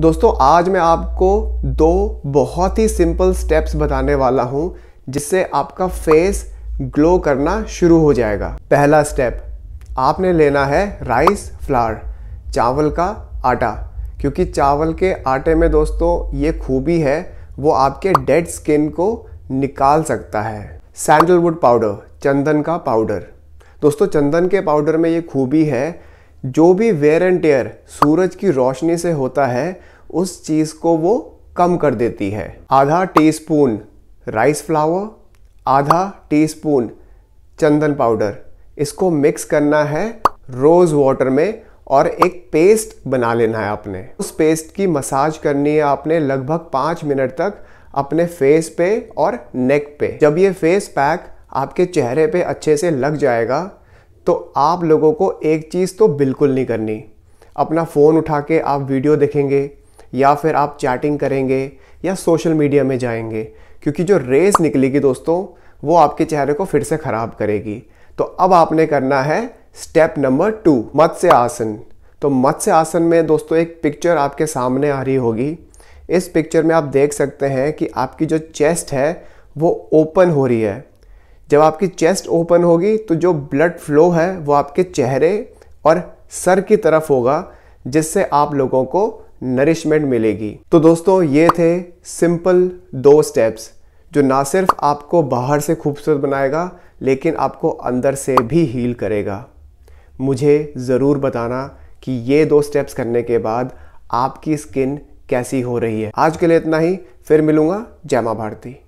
दोस्तों आज मैं आपको दो बहुत ही सिंपल स्टेप्स बताने वाला हूँ जिससे आपका फेस ग्लो करना शुरू हो जाएगा पहला स्टेप आपने लेना है राइस फ्लावर चावल का आटा क्योंकि चावल के आटे में दोस्तों ये खूबी है वो आपके डेड स्किन को निकाल सकता है सैंडलवुड पाउडर चंदन का पाउडर दोस्तों चंदन के पाउडर में ये खूबी है जो भी वेयर एंड टेयर सूरज की रोशनी से होता है उस चीज़ को वो कम कर देती है आधा टीस्पून राइस फ्लावर आधा टीस्पून चंदन पाउडर इसको मिक्स करना है रोज़ वाटर में और एक पेस्ट बना लेना है आपने उस पेस्ट की मसाज करनी है आपने लगभग पाँच मिनट तक अपने फेस पे और नेक पे जब ये फेस पैक आपके चेहरे पे अच्छे से लग जाएगा तो आप लोगों को एक चीज़ तो बिल्कुल नहीं करनी अपना फ़ोन उठा के आप वीडियो देखेंगे या फिर आप चैटिंग करेंगे या सोशल मीडिया में जाएंगे क्योंकि जो रेस निकलेगी दोस्तों वो आपके चेहरे को फिर से ख़राब करेगी तो अब आपने करना है स्टेप नंबर टू मत्स्य आसन तो मत्स्य आसन में दोस्तों एक पिक्चर आपके सामने आ रही होगी इस पिक्चर में आप देख सकते हैं कि आपकी जो चेस्ट है वो ओपन हो रही है जब आपकी चेस्ट ओपन होगी तो जो ब्लड फ्लो है वो आपके चेहरे और सर की तरफ होगा जिससे आप लोगों को नरिशमेंट मिलेगी तो दोस्तों ये थे सिंपल दो स्टेप्स जो ना सिर्फ आपको बाहर से खूबसूरत बनाएगा लेकिन आपको अंदर से भी हील करेगा मुझे ज़रूर बताना कि ये दो स्टेप्स करने के बाद आपकी स्किन कैसी हो रही है आज के लिए इतना ही फिर मिलूँगा जयमा भारती